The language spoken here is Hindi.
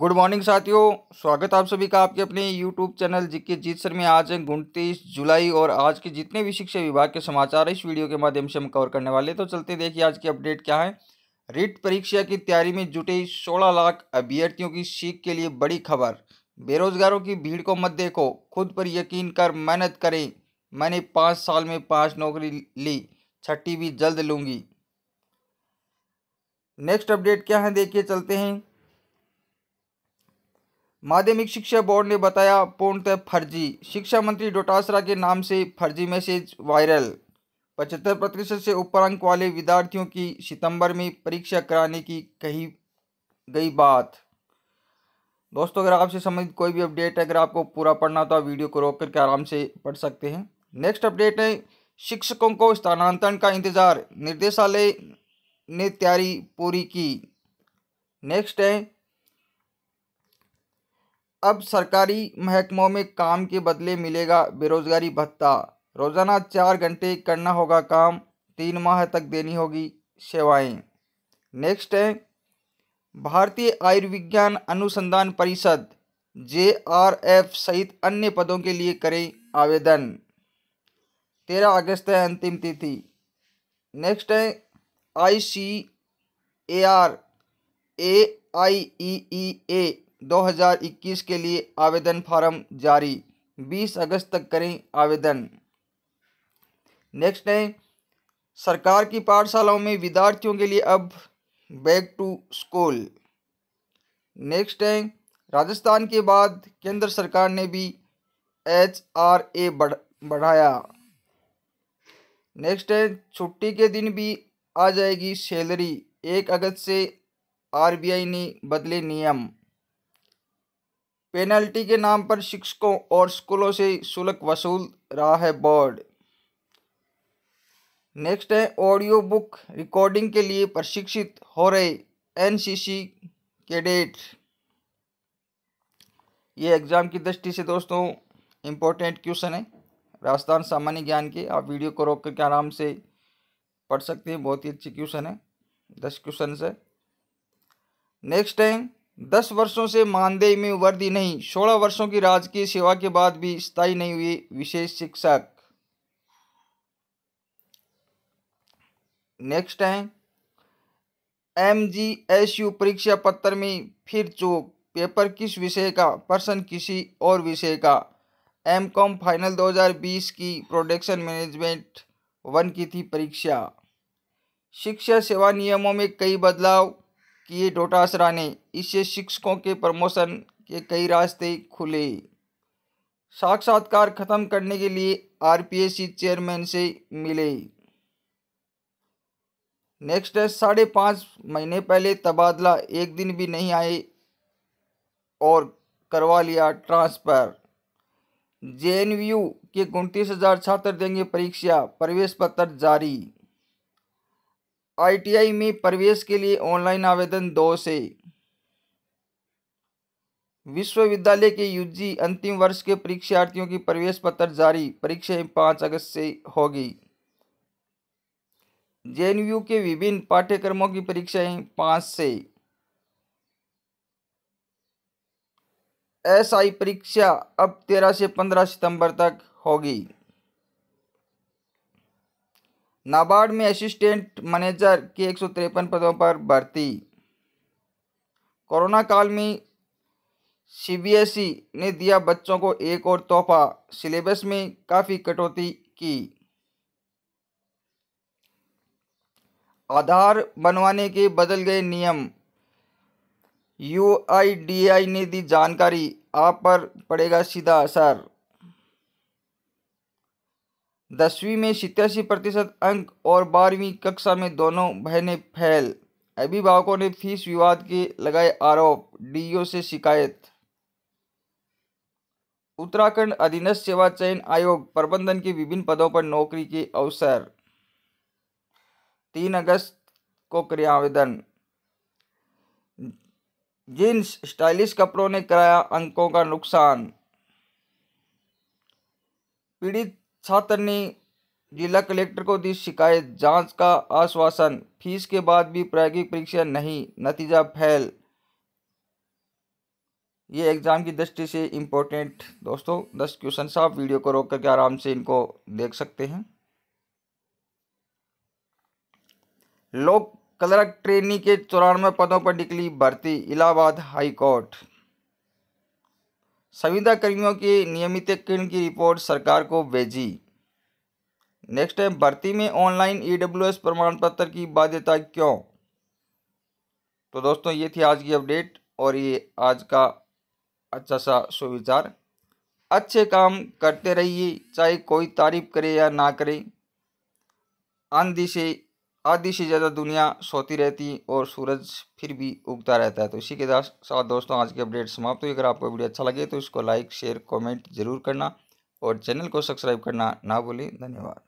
गुड मॉर्निंग साथियों स्वागत आप सभी का आपके अपने यूट्यूब चैनल जिक्के जीत सर में आज उनतीस जुलाई और आज के जितने भी शिक्षा विभाग के समाचार इस वीडियो के माध्यम से हम कवर करने वाले तो चलते देखिए आज की अपडेट क्या है रिट परीक्षा की तैयारी में जुटे सोलह लाख अभ्यर्थियों की सीख के लिए बड़ी खबर बेरोजगारों की भीड़ को मत देखो खुद पर यकीन कर मेहनत करें मैंने पाँच साल में पाँच नौकरी ली छठी भी जल्द लूँगी नेक्स्ट अपडेट क्या है देखिए चलते हैं माध्यमिक शिक्षा बोर्ड ने बताया पूर्णतः फर्जी शिक्षा मंत्री डोटासरा के नाम से फर्जी मैसेज वायरल पचहत्तर प्रतिशत से ऊपर अंक वाले विद्यार्थियों की सितंबर में परीक्षा कराने की कही गई बात दोस्तों अगर आपसे संबंधित कोई भी अपडेट है अगर आपको पूरा पढ़ना तो आप वीडियो को रोक करके आराम से पढ़ सकते हैं नेक्स्ट अपडेट है शिक्षकों को स्थानांतरण का इंतजार निर्देशालय ने तैयारी पूरी की नेक्स्ट है अब सरकारी महकमों में काम के बदले मिलेगा बेरोजगारी भत्ता रोजाना चार घंटे करना होगा काम तीन माह तक देनी होगी सेवाएं नेक्स्ट है भारतीय आयुर्विज्ञान अनुसंधान परिषद जे आर एफ सहित अन्य पदों के लिए करें आवेदन तेरह अगस्त है अंतिम तिथि नेक्स्ट है आई सी ए आर ए आई ई ई ए 2021 के लिए आवेदन फार्म जारी 20 अगस्त तक करें आवेदन नेक्स्ट है सरकार की पाठशालाओं में विद्यार्थियों के लिए अब बैक टू स्कूल नेक्स्ट है राजस्थान के बाद केंद्र सरकार ने भी एच आर ए बढ़ बढ़ाया नेक्स्ट है छुट्टी के दिन भी आ जाएगी सैलरी एक अगस्त से आरबीआई ने बदले नियम पेनल्टी के नाम पर शिक्षकों और स्कूलों से शुल्क वसूल रहा है बोर्ड नेक्स्ट है ऑडियो बुक रिकॉर्डिंग के लिए प्रशिक्षित हो रहे एनसीसी कैडेट ये एग्ज़ाम की दृष्टि से दोस्तों इम्पोर्टेंट क्वेश्चन है राजस्थान सामान्य ज्ञान के आप वीडियो को रोक करके आराम से पढ़ सकते हैं बहुत ही अच्छी क्वेश्चन है दस क्वेश्चन है नेक्स्ट है दस वर्षों से मानदेय में वृद्धि नहीं सोलह वर्षों की राजकीय सेवा के बाद भी स्थायी नहीं हुए विशेष शिक्षक नेक्स्ट है एम जी एस यू परीक्षा पत्र में फिर चूक पेपर किस विषय का पर्सन किसी और विषय का एम कॉम फाइनल 2020 की प्रोडक्शन मैनेजमेंट वन की थी परीक्षा शिक्षा सेवा नियमों में कई बदलाव किए डोटासरा ने इससे शिक्षकों के प्रमोशन के कई रास्ते खुले साक्षात्कार खत्म करने के लिए आरपीएससी चेयरमैन से मिले नेक्स्ट है साढ़े पाँच महीने पहले तबादला एक दिन भी नहीं आए और करवा लिया ट्रांसफ़र जे के उनतीस हज़ार छात्र देंगे परीक्षा प्रवेश पत्र जारी आईटीआई में प्रवेश के लिए ऑनलाइन आवेदन दो से विश्वविद्यालय के यूजी अंतिम वर्ष के परीक्षार्थियों की प्रवेश पत्र जारी परीक्षाएं पाँच अगस्त से होगी जे के विभिन्न पाठ्यक्रमों की परीक्षाएं पाँच से एसआई परीक्षा अब तेरह से पंद्रह सितंबर तक होगी नाबार्ड में असिस्टेंट मैनेजर के एक पदों पर भर्ती कोरोना काल में सीबीएसई ने दिया बच्चों को एक और तोहफा सिलेबस में काफ़ी कटौती की आधार बनवाने के बदल गए नियम यूआईडीआई ने दी जानकारी आप पर पड़ेगा सीधा असर दसवीं में सितासी प्रतिशत अंक और बारहवीं कक्षा में दोनों बहनें फैल अभिभावकों ने फीस विवाद के लगाए आरोप डीओ से शिकायत उत्तराखंड अधीनस्थ सेवा चयन आयोग प्रबंधन के विभिन्न पदों पर नौकरी के अवसर तीन अगस्त को क्रिया आवेदन जींस स्टाइलिश कपड़ों ने कराया अंकों का नुकसान पीड़ित छात्र ने जिला कलेक्टर को दी शिकायत जांच का आश्वासन फीस के बाद भी प्रायोगिक परीक्षा नहीं नतीजा फैल ये एग्ज़ाम की दृष्टि से इम्पोर्टेंट दोस्तों दस क्वेश्चन आप वीडियो को रोक करके आराम से इनको देख सकते हैं लोक कलर ट्रेनी के चौरानवे पदों पर निकली भर्ती इलाहाबाद हाईकोर्ट संविदा कर्मियों की नियमितकरण की रिपोर्ट सरकार को भेजी नेक्स्ट है भर्ती में ऑनलाइन ईडब्ल्यूएस e प्रमाण पत्र की बाध्यता क्यों तो दोस्तों ये थी आज की अपडेट और ये आज का अच्छा सा सुविचार अच्छे काम करते रहिए चाहे कोई तारीफ करे या ना करे आंधी से आधी से ज़्यादा दुनिया सोती रहती और सूरज फिर भी उगता रहता है तो इसी के साथ दोस्तों आज की अपडेट समाप्त हुई अगर आपको वीडियो अच्छा लगे तो इसको लाइक शेयर कमेंट जरूर करना और चैनल को सब्सक्राइब करना ना भूलें धन्यवाद